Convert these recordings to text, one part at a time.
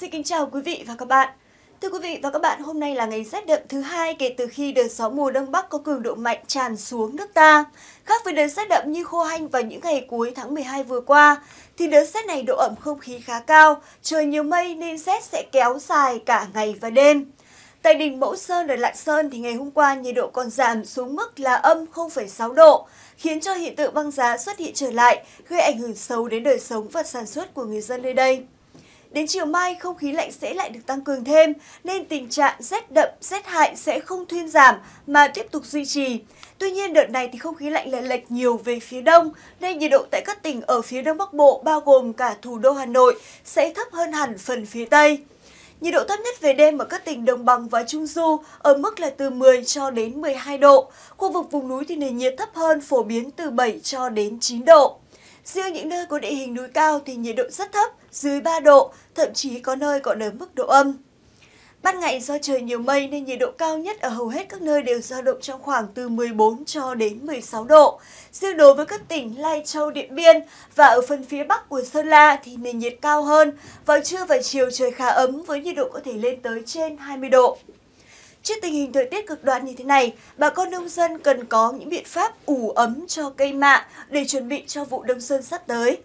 Xin kính chào quý vị và các bạn. Thưa quý vị và các bạn, hôm nay là ngày rét đậm thứ hai kể từ khi đợt gió mùa đông bắc có cường độ mạnh tràn xuống nước ta. Khác với đợt rét đậm như khô hanh vào những ngày cuối tháng 12 vừa qua, thì đợt rét này độ ẩm không khí khá cao, trời nhiều mây nên rét sẽ kéo dài cả ngày và đêm. Tại đỉnh Mẫu Sơn ở Lạng Sơn thì ngày hôm qua nhiệt độ còn giảm xuống mức là âm 0,6 độ, khiến cho hiện tượng băng giá xuất hiện trở lại, gây ảnh hưởng xấu đến đời sống và sản xuất của người dân nơi đây. Đến chiều mai, không khí lạnh sẽ lại được tăng cường thêm, nên tình trạng rét đậm, rét hại sẽ không thuyên giảm mà tiếp tục duy trì. Tuy nhiên, đợt này thì không khí lạnh lại lệch nhiều về phía đông, nên nhiệt độ tại các tỉnh ở phía đông bắc bộ bao gồm cả thủ đô Hà Nội sẽ thấp hơn hẳn phần phía tây. Nhiệt độ thấp nhất về đêm ở các tỉnh Đồng Bằng và Trung Du ở mức là từ 10 cho đến 12 độ. Khu vực vùng núi thì nền nhiệt thấp hơn phổ biến từ 7 cho đến 9 độ. Riêng những nơi có địa hình núi cao thì nhiệt độ rất thấp, dưới 3 độ, thậm chí có nơi còn ở mức độ âm. Ban ngày do trời nhiều mây nên nhiệt độ cao nhất ở hầu hết các nơi đều dao động trong khoảng từ 14 cho đến 16 độ. Riêng đối với các tỉnh Lai Châu, Điện Biên và ở phần phía bắc của Sơn La thì nền nhiệt cao hơn. Vào trưa và chiều trời khá ấm với nhiệt độ có thể lên tới trên 20 độ. Trước tình hình thời tiết cực đoan như thế này, bà con nông dân cần có những biện pháp ủ ấm cho cây mạ để chuẩn bị cho vụ đông xuân sắp tới.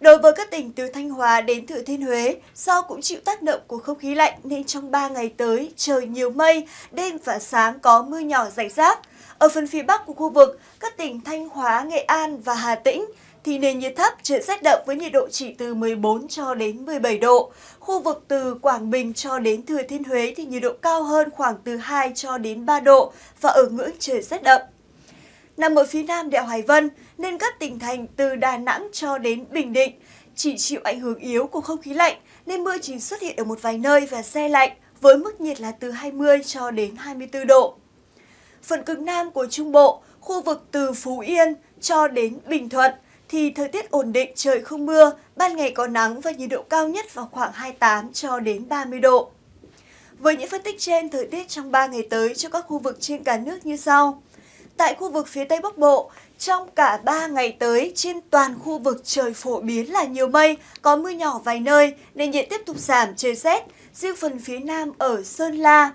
Đối với các tỉnh từ Thanh Hóa đến Thừa Thiên Huế, do cũng chịu tác động của không khí lạnh nên trong 3 ngày tới trời nhiều mây, đêm và sáng có mưa nhỏ rải rác. Ở phần phía bắc của khu vực, các tỉnh Thanh Hóa, Nghệ An và Hà Tĩnh thì nền nhiệt thấp, trời rét đậm với nhiệt độ chỉ từ 14 cho đến 17 độ. Khu vực từ Quảng Bình cho đến Thừa Thiên Huế thì nhiệt độ cao hơn khoảng từ 2 cho đến 3 độ và ở ngưỡng trời rét đậm. Nằm ở phía nam đèo Hải Vân nên các tỉnh thành từ Đà Nẵng cho đến Bình Định chỉ chịu ảnh hưởng yếu của không khí lạnh nên mưa chỉ xuất hiện ở một vài nơi và xe lạnh với mức nhiệt là từ 20 cho đến 24 độ. Phần cực nam của Trung Bộ, khu vực từ Phú Yên cho đến Bình Thuận – thì thời tiết ổn định, trời không mưa, ban ngày có nắng và nhiệt độ cao nhất vào khoảng 28 cho đến 30 độ. Với những phân tích trên, thời tiết trong 3 ngày tới cho các khu vực trên cả nước như sau. Tại khu vực phía Tây Bắc Bộ, trong cả 3 ngày tới, trên toàn khu vực trời phổ biến là nhiều mây, có mưa nhỏ vài nơi, nền nhiệt tiếp tục giảm, trời rét, riêng phần phía Nam ở Sơn La.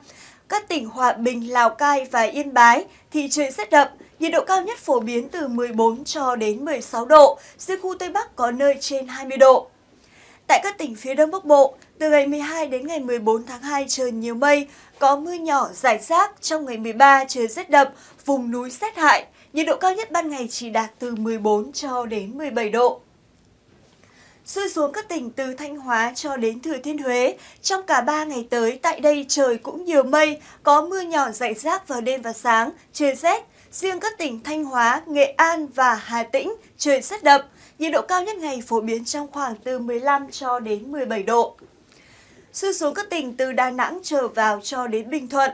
Các tỉnh Hòa Bình, Lào Cai và Yên Bái thì trời rét đậm, Nhiệt độ cao nhất phổ biến từ 14 cho đến 16 độ, riêng khu Tây Bắc có nơi trên 20 độ. Tại các tỉnh phía Đông Bắc Bộ, từ ngày 12 đến ngày 14 tháng 2 trời nhiều mây, có mưa nhỏ rải rác, trong ngày 13 trời rét đậm, vùng núi rét hại. Nhiệt độ cao nhất ban ngày chỉ đạt từ 14 cho đến 17 độ. Xuôi xuống các tỉnh từ Thanh Hóa cho đến Thừa Thiên Huế, trong cả 3 ngày tới tại đây trời cũng nhiều mây, có mưa nhỏ rải rác vào đêm và sáng, trời rét, Riêng các tỉnh Thanh Hóa, Nghệ An và Hà Tĩnh trời rét đậm, nhiệt độ cao nhất ngày phổ biến trong khoảng từ 15 cho đến 17 độ. Sư xuống các tỉnh từ Đà Nẵng trở vào cho đến Bình Thuận.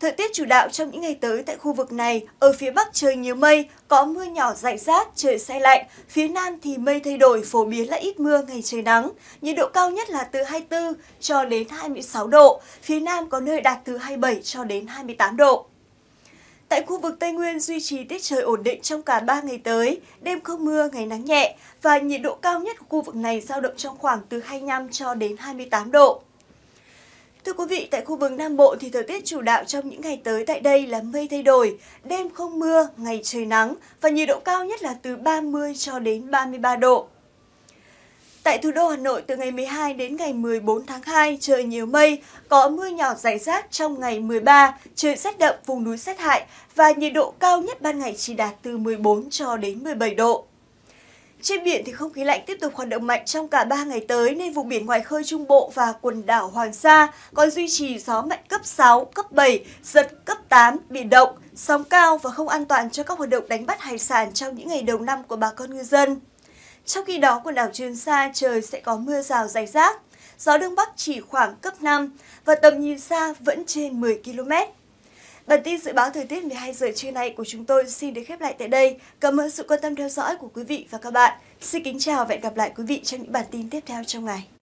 Thời tiết chủ đạo trong những ngày tới tại khu vực này, ở phía Bắc trời nhiều mây, có mưa nhỏ rải rác, trời xe lạnh, phía Nam thì mây thay đổi, phổ biến là ít mưa, ngày trời nắng, nhiệt độ cao nhất là từ 24 cho đến 26 độ, phía Nam có nơi đạt từ 27 cho đến 28 độ. Tại khu vực Tây Nguyên duy trì tiết trời ổn định trong cả 3 ngày tới, đêm không mưa, ngày nắng nhẹ và nhiệt độ cao nhất của khu vực này dao động trong khoảng từ 25 cho đến 28 độ. Thưa quý vị, tại khu vực Nam Bộ thì thời tiết chủ đạo trong những ngày tới tại đây là mây thay đổi, đêm không mưa, ngày trời nắng và nhiệt độ cao nhất là từ 30 cho đến 33 độ. Tại thủ đô Hà Nội từ ngày 12 đến ngày 14 tháng 2 trời nhiều mây, có mưa nhỏ rải rác trong ngày 13, trời rét đậm vùng núi rét hại và nhiệt độ cao nhất ban ngày chỉ đạt từ 14 cho đến 17 độ. Trên biển thì không khí lạnh tiếp tục hoạt động mạnh trong cả 3 ngày tới nên vùng biển ngoài khơi Trung Bộ và quần đảo Hoàng Sa còn duy trì gió mạnh cấp 6, cấp 7, giật cấp 8, biển động, sóng cao và không an toàn cho các hoạt động đánh bắt hải sản trong những ngày đầu năm của bà con ngư dân. Trong khi đó, quần đảo Trường Sa trời sẽ có mưa rào rải rác, gió Đông Bắc chỉ khoảng cấp 5 và tầm nhìn xa vẫn trên 10 km. Bản tin dự báo thời tiết 12 giờ trưa nay của chúng tôi xin được khép lại tại đây. Cảm ơn sự quan tâm theo dõi của quý vị và các bạn. Xin kính chào và hẹn gặp lại quý vị trong những bản tin tiếp theo trong ngày.